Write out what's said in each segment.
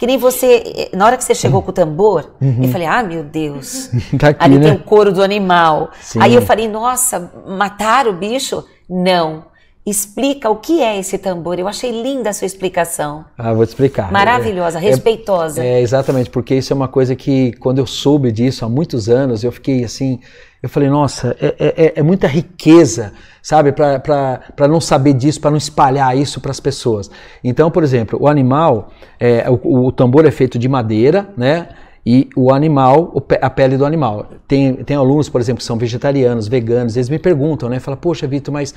Que nem você, na hora que você chegou uhum. com o tambor, uhum. eu falei, ah, meu Deus, tá aqui, ali né? tem o couro do animal. Sim. Aí eu falei, nossa, mataram o bicho? Não explica o que é esse tambor. Eu achei linda a sua explicação. Ah, vou te explicar. É, Maravilhosa, é, respeitosa. É, é, exatamente, porque isso é uma coisa que quando eu soube disso há muitos anos, eu fiquei assim, eu falei, nossa, é, é, é, é muita riqueza, sabe, para não saber disso, para não espalhar isso para as pessoas. Então, por exemplo, o animal, o, o tambor é feito de madeira, né? e o animal, a pele do animal. Tem, tem alunos, por exemplo, que são vegetarianos, veganos, eles me perguntam, né? Fala, poxa, Vitor, mas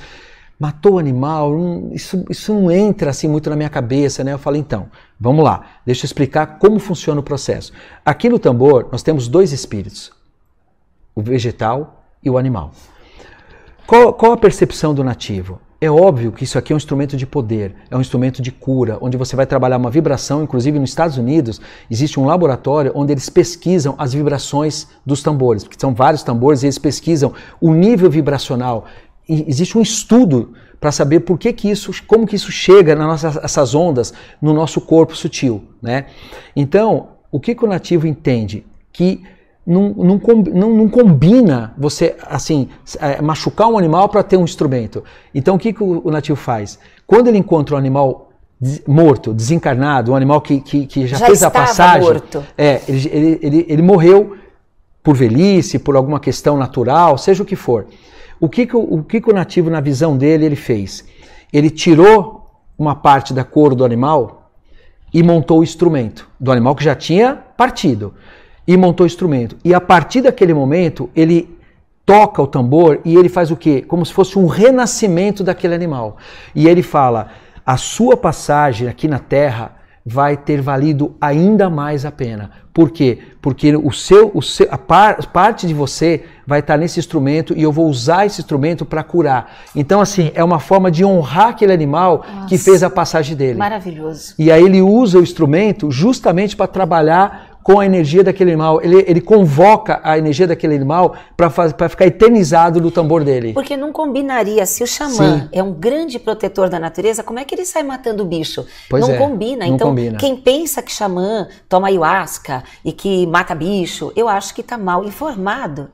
matou o animal, hum, isso, isso não entra assim muito na minha cabeça, né? Eu falo, então, vamos lá, deixa eu explicar como funciona o processo. Aqui no tambor, nós temos dois espíritos, o vegetal e o animal. Qual, qual a percepção do nativo? É óbvio que isso aqui é um instrumento de poder, é um instrumento de cura, onde você vai trabalhar uma vibração. Inclusive, nos Estados Unidos, existe um laboratório onde eles pesquisam as vibrações dos tambores, porque são vários tambores e eles pesquisam o nível vibracional existe um estudo para saber por que, que isso, como que isso chega nas nossas essas ondas no nosso corpo sutil, né? Então, o que, que o nativo entende que não, não, não, não combina você assim é, machucar um animal para ter um instrumento. Então, o que, que o nativo faz? Quando ele encontra um animal morto, desencarnado, um animal que, que, que já, já, fez a passagem, morto. é, ele, ele, ele, ele morreu por velhice, por alguma questão natural, seja o que for. O que, que, o, o, que, que o nativo, na visão dele, ele fez? Ele tirou uma parte da cor do animal e montou o instrumento do animal que já tinha partido. E montou o instrumento. E a partir daquele momento, ele toca o tambor e ele faz o quê? Como se fosse um renascimento daquele animal. E ele fala: a sua passagem aqui na terra vai ter valido ainda mais a pena. Por quê? Porque o seu, o seu, a par, parte de você vai estar nesse instrumento e eu vou usar esse instrumento para curar. Então, assim, é uma forma de honrar aquele animal Nossa, que fez a passagem dele. Maravilhoso. E aí ele usa o instrumento justamente para trabalhar com a energia daquele animal. Ele, ele convoca a energia daquele animal para ficar eternizado no tambor dele. Porque não combinaria. Se o xamã Sim. é um grande protetor da natureza, como é que ele sai matando o bicho? Pois não é, combina. Não então, combina. quem pensa que xamã toma ayahuasca e que mata bicho, eu acho que está mal informado.